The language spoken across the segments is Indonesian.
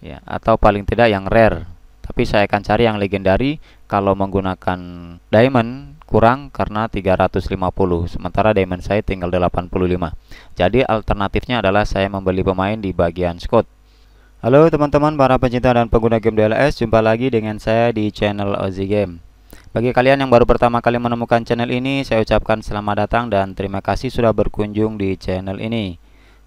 ya atau paling tidak yang rare tapi saya akan cari yang legendary kalau menggunakan diamond kurang karena 350 sementara diamond saya tinggal 85 jadi alternatifnya adalah saya membeli pemain di bagian scout halo teman-teman para pencinta dan pengguna game DLS jumpa lagi dengan saya di channel Ozzy Game bagi kalian yang baru pertama kali menemukan channel ini saya ucapkan selamat datang dan terima kasih sudah berkunjung di channel ini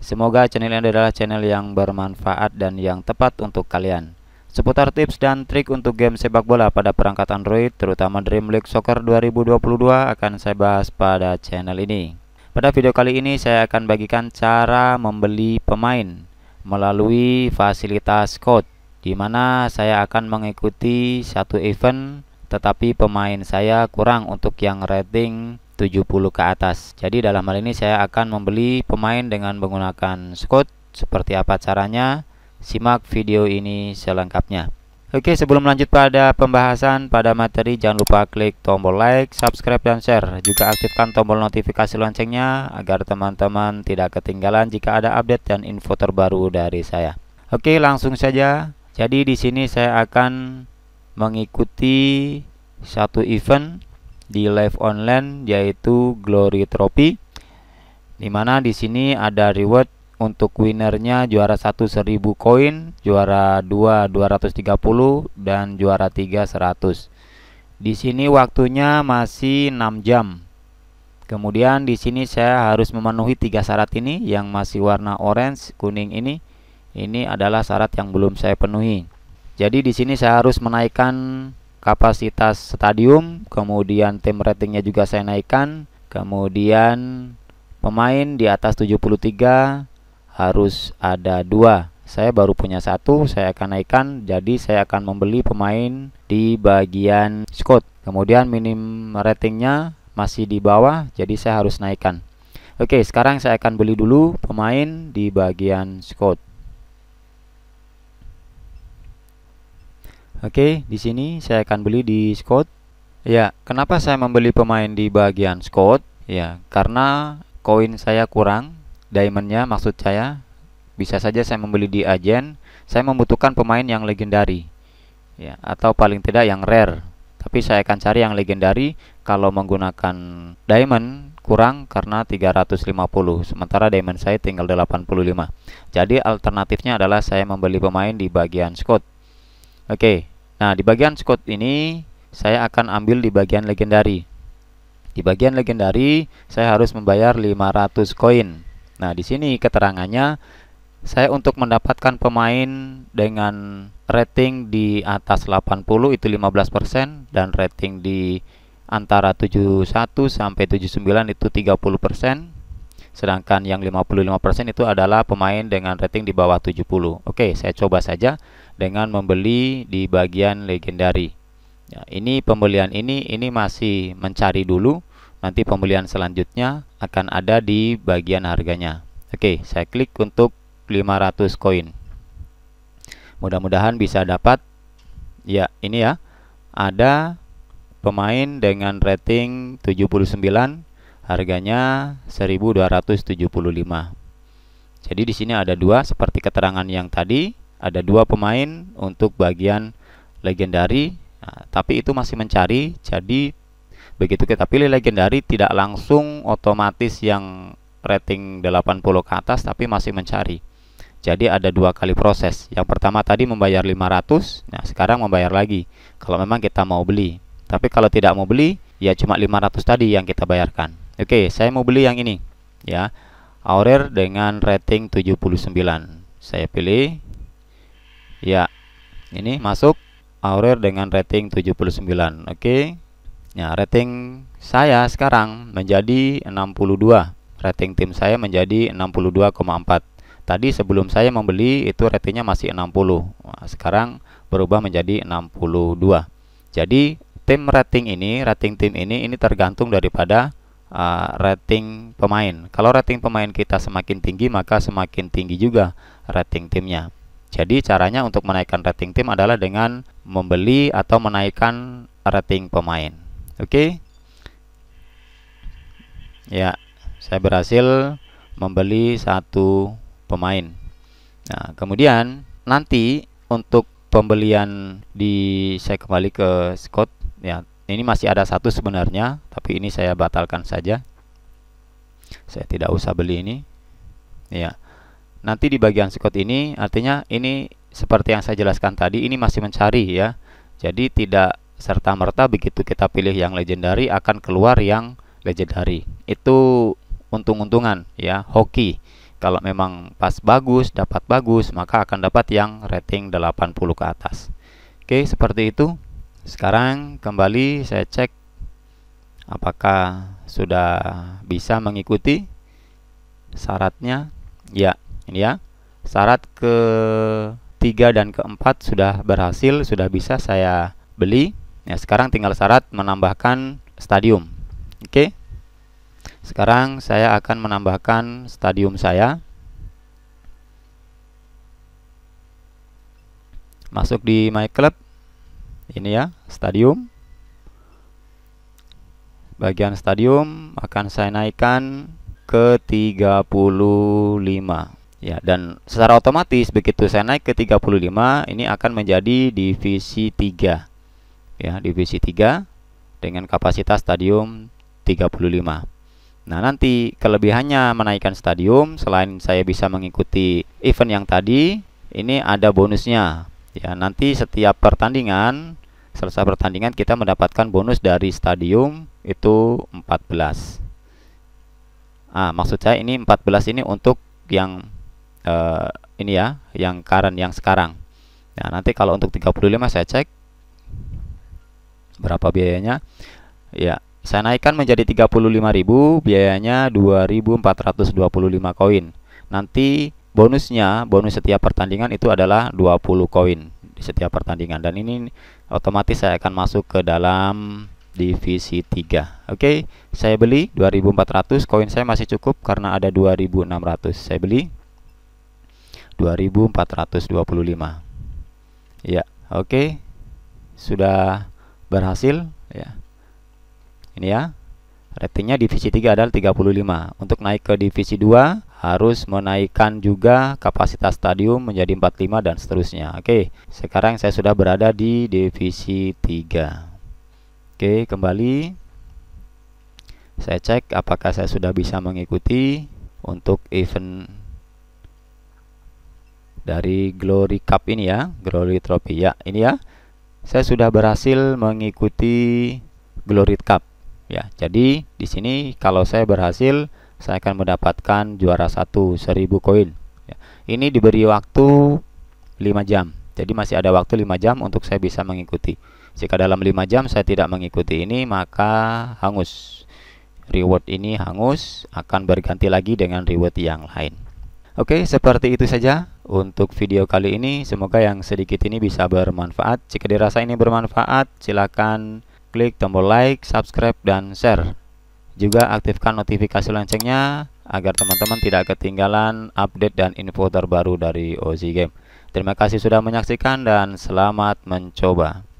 Semoga channel ini adalah channel yang bermanfaat dan yang tepat untuk kalian. Seputar tips dan trik untuk game sepak bola pada perangkat Android, terutama Dream League Soccer 2022 akan saya bahas pada channel ini. Pada video kali ini saya akan bagikan cara membeli pemain melalui fasilitas code di mana saya akan mengikuti satu event tetapi pemain saya kurang untuk yang rating 70 ke atas. Jadi dalam hal ini saya akan membeli pemain dengan menggunakan squad. Seperti apa caranya? Simak video ini selengkapnya. Oke, sebelum lanjut pada pembahasan pada materi, jangan lupa klik tombol like, subscribe, dan share. Juga aktifkan tombol notifikasi loncengnya agar teman-teman tidak ketinggalan jika ada update dan info terbaru dari saya. Oke, langsung saja. Jadi di sini saya akan mengikuti satu event di live online yaitu Glory Trophy di mana di sini ada reward untuk winernya juara 1 1000 koin, juara 2 230 dan juara 3 100. Di sini waktunya masih 6 jam. Kemudian di sini saya harus memenuhi tiga syarat ini yang masih warna orange kuning ini. Ini adalah syarat yang belum saya penuhi. Jadi di sini saya harus menaikkan kapasitas stadium, kemudian tim ratingnya juga saya naikkan, kemudian pemain di atas 73 harus ada dua. Saya baru punya satu, saya akan naikkan, jadi saya akan membeli pemain di bagian scout, Kemudian minim ratingnya masih di bawah, jadi saya harus naikkan. Oke, sekarang saya akan beli dulu pemain di bagian scout. Oke, di sini saya akan beli di Scott. Ya, kenapa saya membeli pemain di bagian Scott? Ya, karena koin saya kurang, diamondnya maksud saya. Bisa saja saya membeli di agen, saya membutuhkan pemain yang legendari. Ya, atau paling tidak yang rare. Tapi saya akan cari yang legendari kalau menggunakan diamond kurang karena 350 sementara diamond saya tinggal 85 jadi alternatifnya adalah saya membeli pemain di bagian Scott oke Nah, di bagian scot ini saya akan ambil di bagian legendari. Di bagian legendari saya harus membayar 500 koin. Nah, di sini keterangannya saya untuk mendapatkan pemain dengan rating di atas 80 itu 15% dan rating di antara 71 sampai 79 itu 30% sedangkan yang 55% itu adalah pemain dengan rating di bawah 70. Oke, saya coba saja dengan membeli di bagian legendaris. Ya, ini pembelian ini ini masih mencari dulu. Nanti pembelian selanjutnya akan ada di bagian harganya. Oke, saya klik untuk 500 koin. Mudah-mudahan bisa dapat. Ya, ini ya. Ada pemain dengan rating 79 Harganya 1275. Jadi di sini ada dua seperti keterangan yang tadi, ada dua pemain untuk bagian legendari, nah, tapi itu masih mencari. Jadi begitu kita pilih legendari tidak langsung otomatis yang rating 80 ke atas tapi masih mencari. Jadi ada dua kali proses. Yang pertama tadi membayar 500, nah sekarang membayar lagi kalau memang kita mau beli. Tapi kalau tidak mau beli, ya cuma 500 tadi yang kita bayarkan. Oke, saya mau beli yang ini ya. Aurel dengan rating 79. Saya pilih ya. Ini masuk Aurel dengan rating 79. Oke. Okay. Ya, nah, rating saya sekarang menjadi 62. Rating tim saya menjadi 62,4. Tadi sebelum saya membeli itu ratingnya masih 60. Nah, sekarang berubah menjadi 62. Jadi tim rating ini, rating tim ini ini tergantung daripada Uh, rating pemain. Kalau rating pemain kita semakin tinggi, maka semakin tinggi juga rating timnya. Jadi caranya untuk menaikkan rating tim adalah dengan membeli atau menaikkan rating pemain. Oke? Okay? Ya, saya berhasil membeli satu pemain. Nah, kemudian nanti untuk pembelian di saya kembali ke Scott ya ini masih ada satu sebenarnya tapi ini saya batalkan saja saya tidak usah beli ini ya nanti di bagian squat ini artinya ini seperti yang saya jelaskan tadi ini masih mencari ya jadi tidak serta-merta begitu kita pilih yang legendary akan keluar yang legendary itu untung-untungan ya hoki kalau memang pas bagus dapat bagus maka akan dapat yang rating 80 ke atas oke seperti itu sekarang kembali saya cek apakah sudah bisa mengikuti syaratnya. Ya, ini ya. Syarat ke tiga dan keempat sudah berhasil, sudah bisa saya beli. Ya, sekarang tinggal syarat menambahkan stadium. Oke. Sekarang saya akan menambahkan stadium saya. Masuk di My Club ini ya stadium bagian stadium akan saya naikkan ke 35 ya dan secara otomatis begitu saya naik ke 35 ini akan menjadi divisi 3 ya divisi 3 dengan kapasitas stadium 35 Nah, nanti kelebihannya menaikkan stadium selain saya bisa mengikuti event yang tadi, ini ada bonusnya. Ya, nanti setiap pertandingan, selesai pertandingan kita mendapatkan bonus dari stadium itu 14. Ah, maksud saya ini 14 ini untuk yang eh, ini ya, yang current yang sekarang. Nah, nanti kalau untuk 35 saya cek berapa biayanya. Ya, saya naikkan menjadi 35.000, biayanya 2.425 koin. Nanti bonusnya bonus setiap pertandingan itu adalah 20 koin di setiap pertandingan dan ini otomatis saya akan masuk ke dalam divisi 3 oke okay, saya beli 2400 koin saya masih cukup karena ada 2600 saya beli 2425 ya oke okay. sudah berhasil ya ini ya ratingnya divisi 3 adalah 35 untuk naik ke divisi 2 harus menaikkan juga kapasitas stadium menjadi 45 dan seterusnya. Oke, sekarang saya sudah berada di divisi 3. Oke, kembali saya cek apakah saya sudah bisa mengikuti untuk event dari Glory Cup ini ya, Glory Trophy ya. Ini ya. Saya sudah berhasil mengikuti Glory Cup ya. Jadi di sini kalau saya berhasil saya akan mendapatkan juara satu 1000 koin ya. ini diberi waktu 5 jam jadi masih ada waktu 5 jam untuk saya bisa mengikuti jika dalam 5 jam saya tidak mengikuti ini maka hangus reward ini hangus akan berganti lagi dengan reward yang lain Oke, seperti itu saja untuk video kali ini. Semoga yang sedikit ini bisa bermanfaat. Jika dirasa ini bermanfaat, silakan klik tombol like, subscribe, dan share. Juga aktifkan notifikasi loncengnya agar teman-teman tidak ketinggalan update dan info terbaru dari Ozi Game. Terima kasih sudah menyaksikan dan selamat mencoba.